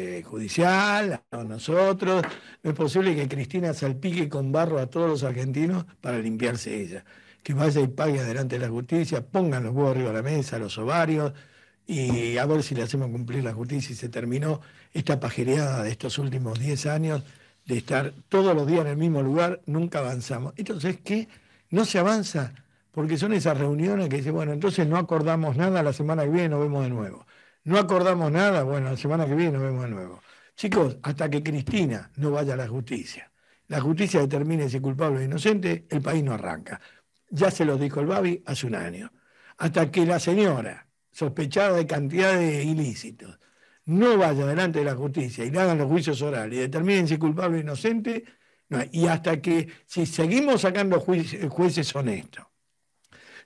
Eh, judicial, a nosotros. No es posible que Cristina salpique con barro a todos los argentinos para limpiarse ella. Que vaya y pague adelante la justicia, pongan los huevos arriba de la mesa, los ovarios, y a ver si le hacemos cumplir la justicia. Y se terminó esta pajereada de estos últimos 10 años de estar todos los días en el mismo lugar, nunca avanzamos. Entonces, ¿qué? No se avanza, porque son esas reuniones que dicen, bueno, entonces no acordamos nada, la semana que viene nos vemos de nuevo. No acordamos nada, bueno, la semana que viene nos vemos de nuevo. Chicos, hasta que Cristina no vaya a la justicia, la justicia determine si culpable o inocente, el país no arranca. Ya se lo dijo el Babi hace un año. Hasta que la señora, sospechada de cantidad de ilícitos, no vaya delante de la justicia y le hagan los juicios orales y determinen si culpable o inocente, y hasta que si seguimos sacando jueces honestos,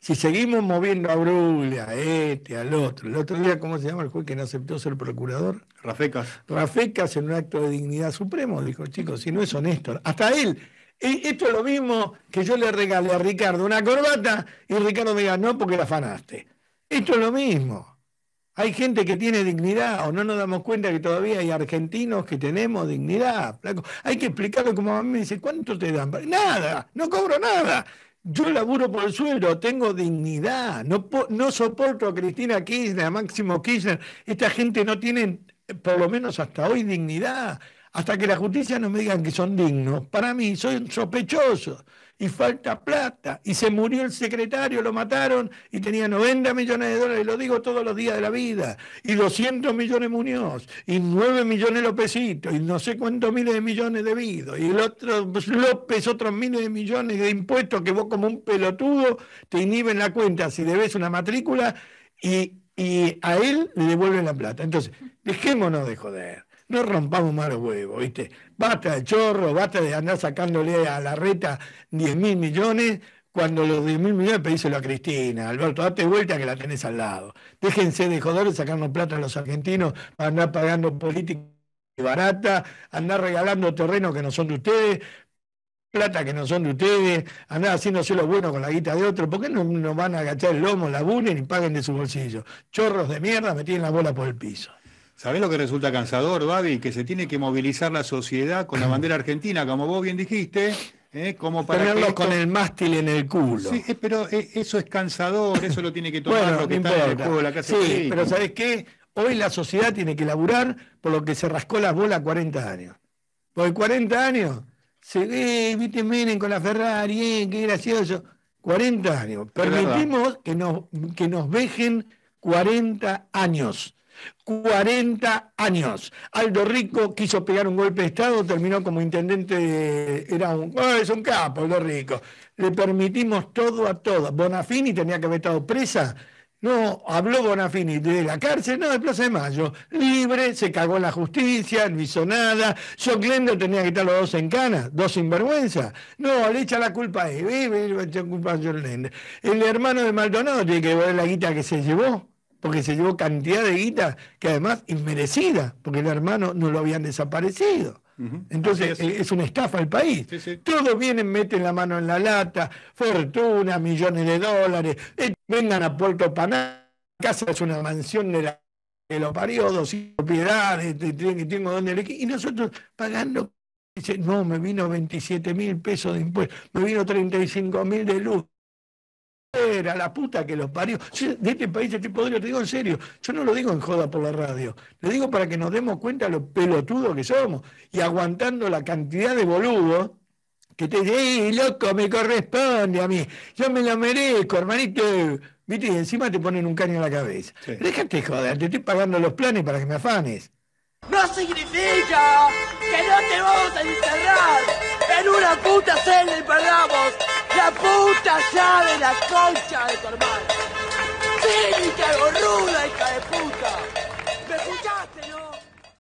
si seguimos moviendo a Bruglia, a este, al otro, el otro día, ¿cómo se llama el juez que no aceptó ser procurador? Rafecas. Rafecas en un acto de dignidad supremo dijo, chicos, si no es honesto, hasta él. E, esto es lo mismo que yo le regalé a Ricardo una corbata y Ricardo me diga, no, porque la afanaste. Esto es lo mismo. Hay gente que tiene dignidad o no nos damos cuenta que todavía hay argentinos que tenemos dignidad. Hay que explicarlo como a mí me dice, ¿cuánto te dan? Nada, no cobro nada. Yo laburo por el suelo, tengo dignidad, no, soporto a Cristina Kirchner, a Máximo Kirchner. Esta gente no tiene, por lo menos hasta hoy, dignidad hasta que la justicia no me diga que son dignos. Para mí soy sospechoso. y falta plata. Y se murió el secretario, lo mataron y tenía 90 millones de dólares, lo digo todos los días de la vida. Y 200 millones Muñoz, y 9 millones Lópezito, y no sé cuántos miles de millones de y el otro pues, López, otros miles de millones de impuestos que vos como un pelotudo te inhiben la cuenta si debes una matrícula y, y a él le devuelven la plata. Entonces, dejémonos de joder no rompamos más huevos, ¿viste? Basta de chorro, basta de andar sacándole a la reta 10 mil millones, cuando los 10 mil millones pedíselo a Cristina, Alberto, date vuelta que la tenés al lado. Déjense de joder sacando plata a los argentinos para andar pagando política barata, andar regalando terreno que no son de ustedes, plata que no son de ustedes, andar haciéndose lo bueno con la guita de otro, ¿por qué no, no van a agachar el lomo, la bunen y paguen de su bolsillo? Chorros de mierda, me la bola por el piso. ¿Sabés lo que resulta cansador, Babi? Que se tiene que movilizar la sociedad con la bandera argentina, como vos bien dijiste. ¿eh? Como para con el mástil en el culo. Sí, eh, pero eh, eso es cansador, eso lo tiene que tomar lo que está en el la casa Sí, pero ¿sabés qué? Hoy la sociedad tiene que laburar por lo que se rascó las bolas 40 años. Porque 40 años, se, ve, viste con la Ferrari, qué gracioso. 40 años. Permitimos que nos, que nos vejen 40 años 40 años. Aldo Rico quiso pegar un golpe de Estado, terminó como intendente, era un, es un capo, Aldo Rico. Le permitimos todo a todos Bonafini tenía que haber estado presa. No, habló Bonafini de la cárcel, no, de Plaza de Mayo. Libre, se cagó la justicia, no hizo nada. Yo, tenía que estar los dos en cana, dos sinvergüenza. No, le echa la culpa a él, le echa la culpa a El hermano de Maldonado tiene que ver la guita que se llevó porque se llevó cantidad de guita que además inmerecida, porque el hermano no lo habían desaparecido. Entonces e, es. una estafa al país. Todos vienen, meten la mano en la lata, fortuna, millones de dólares, eh, vengan a Puerto la casa es una mansión de la que dos propiedades, tengo donde y nosotros pagando, dice, no, me vino 27 mil pesos de impuestos, me vino 35 mil de luz, a la puta que los parió. de este país estoy podrido, te digo en serio. Yo no lo digo en joda por la radio. Lo digo para que nos demos cuenta lo pelotudos que somos. Y aguantando la cantidad de boludos que te dicen, ¡Ey, loco, me corresponde a mí! Yo me lo merezco, hermanito. ¿Viste? Y encima te ponen un caño en la cabeza. Déjate joder, te estoy pagando los planes para que me afanes. No significa que no te vamos a encerrar en una puta celda y perdamos la puta llave, la concha de tu hermano. hago gorruda, hija de puta. ¿Me escuchaste, no?